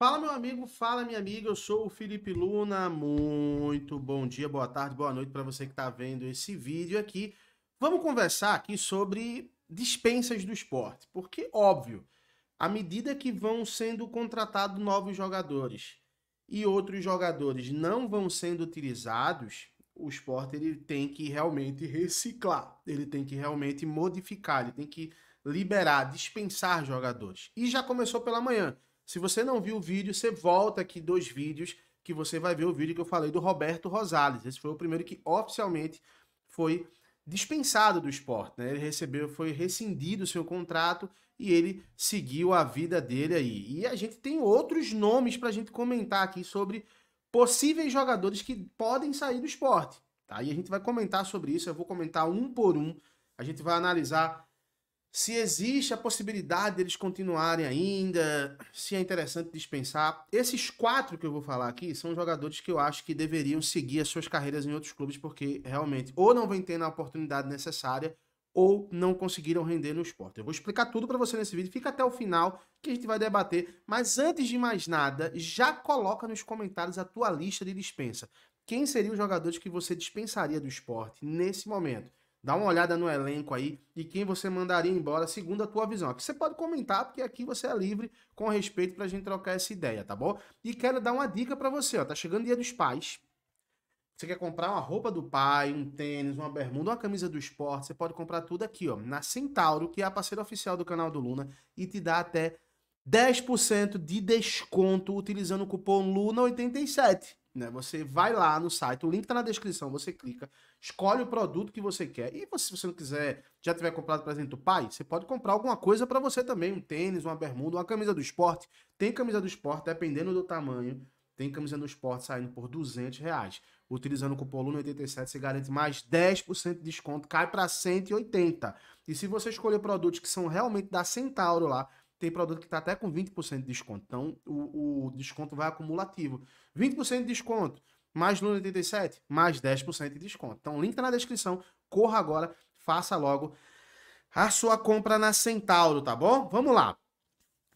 Fala, meu amigo, fala, minha amiga. Eu sou o Felipe Luna. Muito bom dia, boa tarde, boa noite para você que está vendo esse vídeo aqui. Vamos conversar aqui sobre dispensas do esporte, porque, óbvio, à medida que vão sendo contratados novos jogadores e outros jogadores não vão sendo utilizados, o esporte ele tem que realmente reciclar, ele tem que realmente modificar, ele tem que liberar, dispensar jogadores. E já começou pela manhã. Se você não viu o vídeo, você volta aqui dois vídeos que você vai ver o vídeo que eu falei do Roberto Rosales. Esse foi o primeiro que oficialmente foi dispensado do esporte, né? Ele recebeu, foi rescindido o seu contrato e ele seguiu a vida dele aí. E a gente tem outros nomes para a gente comentar aqui sobre possíveis jogadores que podem sair do esporte. Tá? E a gente vai comentar sobre isso, eu vou comentar um por um. A gente vai analisar se existe a possibilidade deles continuarem ainda, se é interessante dispensar. Esses quatro que eu vou falar aqui são jogadores que eu acho que deveriam seguir as suas carreiras em outros clubes, porque realmente ou não vem tendo a oportunidade necessária ou não conseguiram render no esporte. Eu vou explicar tudo para você nesse vídeo, fica até o final que a gente vai debater, mas antes de mais nada, já coloca nos comentários a tua lista de dispensa. Quem seriam os jogadores que você dispensaria do esporte nesse momento? Dá uma olhada no elenco aí e quem você mandaria embora segundo a tua visão. Aqui você pode comentar, porque aqui você é livre com respeito para a gente trocar essa ideia, tá bom? E quero dar uma dica para você, ó. Tá chegando o dia dos pais. Você quer comprar uma roupa do pai, um tênis, uma bermuda, uma camisa do esporte, você pode comprar tudo aqui, ó, na Centauro, que é a parceira oficial do canal do Luna, e te dá até 10% de desconto utilizando o cupom LUNA87. Né? Você vai lá no site, o link está na descrição, você clica, escolhe o produto que você quer. E se você não quiser, já tiver comprado presente do pai, você pode comprar alguma coisa para você também, um tênis, uma bermuda, uma camisa do esporte. Tem camisa do esporte, dependendo do tamanho, tem camisa do esporte saindo por 200 reais. Utilizando o cupom 87 você garante mais 10% de desconto, cai para 180. E se você escolher produtos que são realmente da Centauro lá, tem produto que está até com 20% de desconto. Então, o, o desconto vai acumulativo. 20% de desconto, mais Luna 87, mais 10% de desconto. Então, link tá na descrição. Corra agora, faça logo a sua compra na Centauro, tá bom? Vamos lá.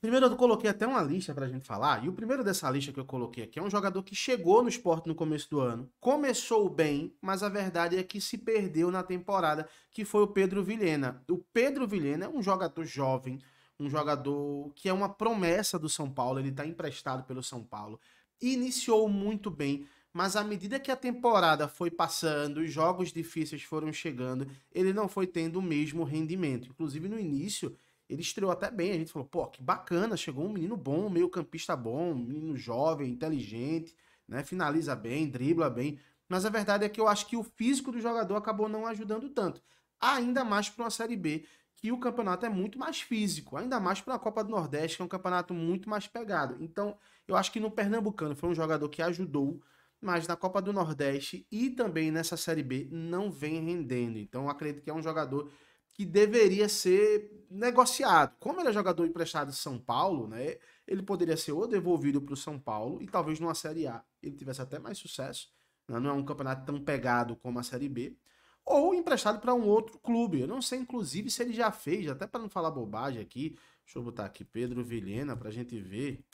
Primeiro eu coloquei até uma lista para a gente falar, e o primeiro dessa lista que eu coloquei aqui é um jogador que chegou no esporte no começo do ano, começou bem, mas a verdade é que se perdeu na temporada, que foi o Pedro Vilhena. O Pedro Vilhena é um jogador jovem, um jogador que é uma promessa do São Paulo, ele está emprestado pelo São Paulo. Iniciou muito bem, mas à medida que a temporada foi passando, os jogos difíceis foram chegando, ele não foi tendo o mesmo rendimento. Inclusive no início, ele estreou até bem, a gente falou, pô, que bacana, chegou um menino bom, meio-campista bom, um menino jovem, inteligente, né? Finaliza bem, dribla bem. Mas a verdade é que eu acho que o físico do jogador acabou não ajudando tanto. Ainda mais para uma Série B, que o campeonato é muito mais físico, ainda mais para a Copa do Nordeste, que é um campeonato muito mais pegado. Então, eu acho que no Pernambucano foi um jogador que ajudou, mas na Copa do Nordeste e também nessa Série B não vem rendendo. Então, eu acredito que é um jogador que deveria ser negociado. Como ele é jogador emprestado de São Paulo, né? Ele poderia ser ou devolvido para o São Paulo e talvez numa Série A ele tivesse até mais sucesso. Né? Não é um campeonato tão pegado como a Série B ou emprestado para um outro clube. Eu não sei, inclusive, se ele já fez, até para não falar bobagem aqui. Deixa eu botar aqui Pedro Vilhena para a gente ver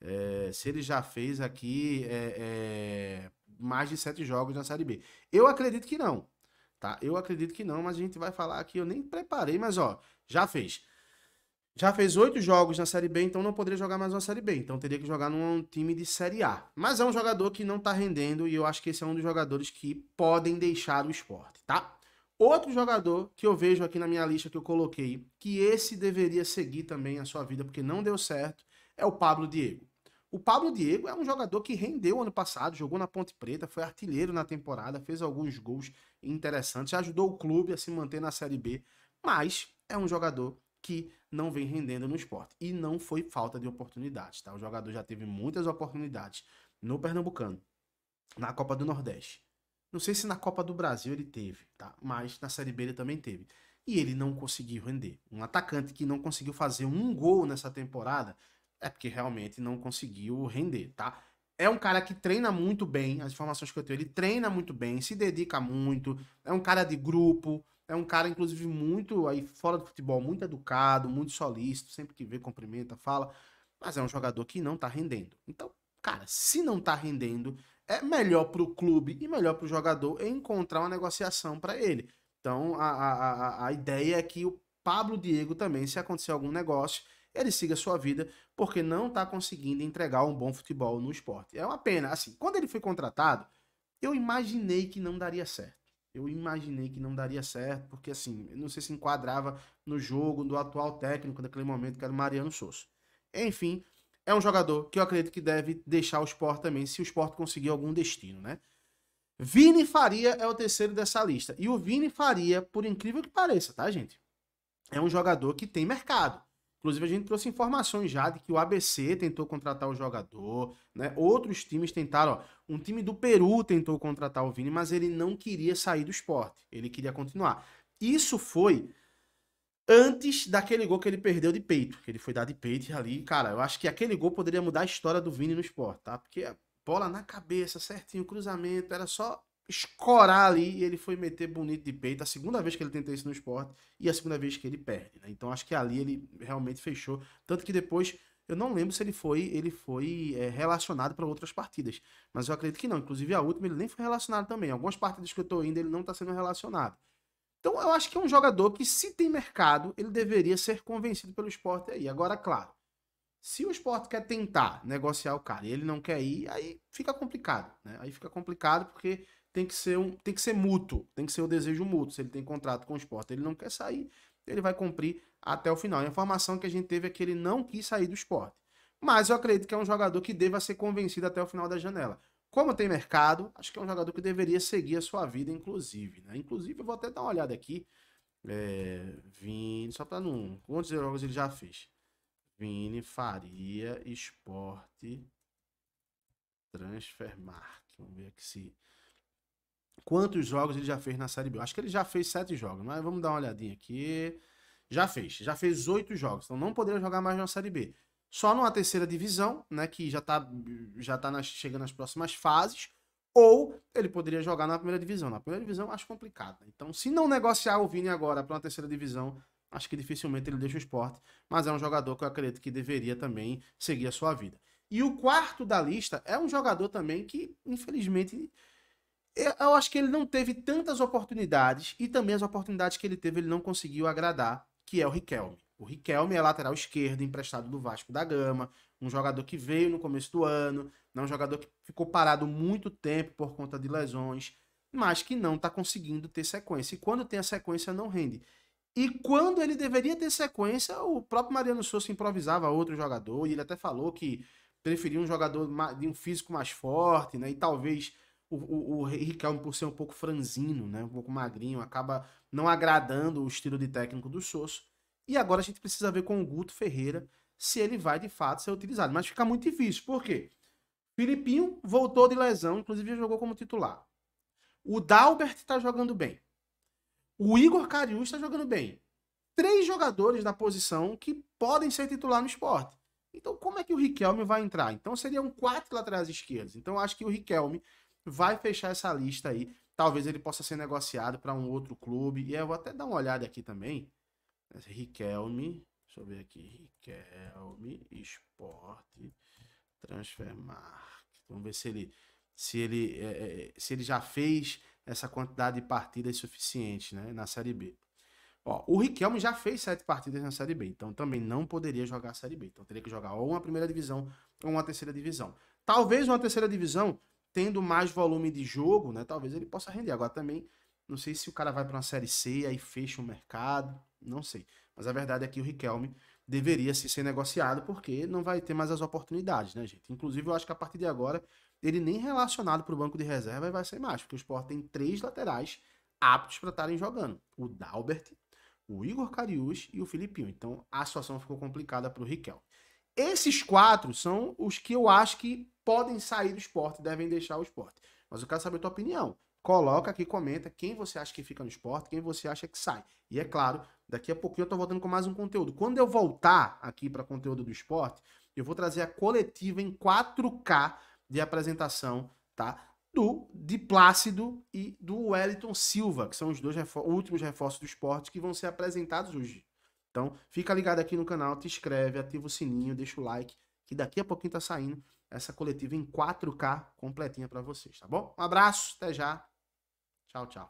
é, se ele já fez aqui é, é, mais de sete jogos na Série B. Eu acredito que não, tá? Eu acredito que não, mas a gente vai falar aqui. Eu nem preparei, mas ó, já fez. Já fez oito jogos na Série B, então não poderia jogar mais uma Série B. Então teria que jogar num time de Série A. Mas é um jogador que não está rendendo e eu acho que esse é um dos jogadores que podem deixar o esporte tá? Outro jogador que eu vejo aqui na minha lista que eu coloquei, que esse deveria seguir também a sua vida porque não deu certo, é o Pablo Diego. O Pablo Diego é um jogador que rendeu ano passado, jogou na Ponte Preta, foi artilheiro na temporada, fez alguns gols interessantes, ajudou o clube a se manter na Série B, mas é um jogador que não vem rendendo no esporte. E não foi falta de oportunidades, tá? O jogador já teve muitas oportunidades no Pernambucano, na Copa do Nordeste, não sei se na Copa do Brasil ele teve, tá? Mas na Série B ele também teve. E ele não conseguiu render. Um atacante que não conseguiu fazer um gol nessa temporada é porque realmente não conseguiu render, tá? É um cara que treina muito bem, as informações que eu tenho, ele treina muito bem, se dedica muito, é um cara de grupo, é um cara, inclusive, muito aí fora do futebol, muito educado, muito solícito, sempre que vê, cumprimenta, fala, mas é um jogador que não tá rendendo. Então, cara, se não tá rendendo, é melhor para o clube e melhor para o jogador encontrar uma negociação para ele. Então, a, a, a ideia é que o Pablo Diego também, se acontecer algum negócio, ele siga sua vida, porque não está conseguindo entregar um bom futebol no esporte. É uma pena. Assim, quando ele foi contratado, eu imaginei que não daria certo. Eu imaginei que não daria certo, porque assim, não sei se enquadrava no jogo do atual técnico naquele momento, que era o Mariano Souza. Enfim, é um jogador que eu acredito que deve deixar o esporte também, se o esporte conseguir algum destino, né? Vini Faria é o terceiro dessa lista. E o Vini Faria, por incrível que pareça, tá, gente? É um jogador que tem mercado. Inclusive, a gente trouxe informações já de que o ABC tentou contratar o jogador, né? Outros times tentaram, ó. Um time do Peru tentou contratar o Vini, mas ele não queria sair do esporte. Ele queria continuar. Isso foi antes daquele gol que ele perdeu de peito, que ele foi dar de peito ali. Cara, eu acho que aquele gol poderia mudar a história do Vini no esporte, tá? Porque a bola na cabeça, certinho, cruzamento, era só escorar ali e ele foi meter bonito de peito. A segunda vez que ele tenta isso no esporte e a segunda vez que ele perde, né? Então acho que ali ele realmente fechou. Tanto que depois eu não lembro se ele foi ele foi é, relacionado para outras partidas, mas eu acredito que não. Inclusive a última ele nem foi relacionado também. Algumas partidas que eu estou indo ele não está sendo relacionado. Então eu acho que é um jogador que, se tem mercado, ele deveria ser convencido pelo esporte aí. Agora, claro, se o esporte quer tentar negociar o cara e ele não quer ir, aí fica complicado, né? Aí fica complicado porque tem que ser um, tem que ser mútuo, tem que ser o um desejo mútuo. Se ele tem contrato com o esporte, ele não quer sair, ele vai cumprir até o final. a informação que a gente teve é que ele não quis sair do esporte. Mas eu acredito que é um jogador que deva ser convencido até o final da janela. Como tem mercado, acho que é um jogador que deveria seguir a sua vida, inclusive. Né? Inclusive, eu vou até dar uma olhada aqui. É, Vini, só para não. Quantos jogos ele já fez? Vini Faria Esporte Transfermark. Vamos ver aqui se. Quantos jogos ele já fez na Série B? Eu acho que ele já fez sete jogos, mas vamos dar uma olhadinha aqui. Já fez, já fez oito jogos, então não poderia jogar mais na Série B só numa terceira divisão, né, que já está já tá nas, chegando nas próximas fases, ou ele poderia jogar na primeira divisão. Na primeira divisão acho complicado. Né? Então, se não negociar o Vini agora para uma terceira divisão, acho que dificilmente ele deixa o esporte, mas é um jogador que eu acredito que deveria também seguir a sua vida. E o quarto da lista é um jogador também que, infelizmente, eu acho que ele não teve tantas oportunidades e também as oportunidades que ele teve ele não conseguiu agradar, que é o Riquelme. O Riquelme é lateral esquerdo, emprestado do Vasco da Gama, um jogador que veio no começo do ano, não é um jogador que ficou parado muito tempo por conta de lesões, mas que não está conseguindo ter sequência. E quando tem a sequência, não rende. E quando ele deveria ter sequência, o próprio Mariano Souza improvisava outro jogador, e ele até falou que preferia um jogador de um físico mais forte, né? E talvez o, o, o Riquelme, por ser um pouco franzino, né? Um pouco magrinho, acaba não agradando o estilo de técnico do Souza. E agora a gente precisa ver com o Guto Ferreira se ele vai de fato ser utilizado. Mas fica muito difícil, por quê? Filipinho voltou de lesão, inclusive já jogou como titular. O Dalbert está jogando bem. O Igor Cariú está jogando bem. Três jogadores da posição que podem ser titular no esporte. Então, como é que o Riquelme vai entrar? Então, seriam quatro laterais esquerdos. Então, acho que o Riquelme vai fechar essa lista aí. Talvez ele possa ser negociado para um outro clube. E eu vou até dar uma olhada aqui também Riquelme, deixa eu ver aqui, Riquelme, esporte, transfer market. Vamos ver se ele, se ele, é, é, se ele já fez essa quantidade de partidas suficiente né, na Série B. Ó, o Riquelme já fez sete partidas na Série B, então também não poderia jogar a Série B. Então teria que jogar ou uma primeira divisão ou uma terceira divisão. Talvez uma terceira divisão, tendo mais volume de jogo, né? Talvez ele possa render. Agora também, não sei se o cara vai para uma Série C e aí fecha o mercado. Não sei. Mas a verdade é que o Riquelme deveria sim, ser negociado, porque não vai ter mais as oportunidades, né, gente? Inclusive, eu acho que a partir de agora, ele nem relacionado para o banco de reserva vai ser mais, porque o Sport tem três laterais aptos para estarem jogando: o Dalbert, o Igor Cariús e o Filipinho. Então, a situação ficou complicada para o Riquelme. Esses quatro são os que eu acho que podem sair do esporte, devem deixar o esporte. Mas eu quero saber a tua opinião coloca aqui, comenta quem você acha que fica no esporte, quem você acha que sai. E é claro, daqui a pouquinho eu tô voltando com mais um conteúdo. Quando eu voltar aqui para conteúdo do esporte, eu vou trazer a coletiva em 4K de apresentação, tá? Do de Plácido e do Wellington Silva, que são os dois refor últimos reforços do esporte que vão ser apresentados hoje. Então, fica ligado aqui no canal, te inscreve, ativa o sininho, deixa o like, que daqui a pouquinho tá saindo essa coletiva em 4K completinha para vocês, tá bom? Um abraço, até já. Tchau, tchau.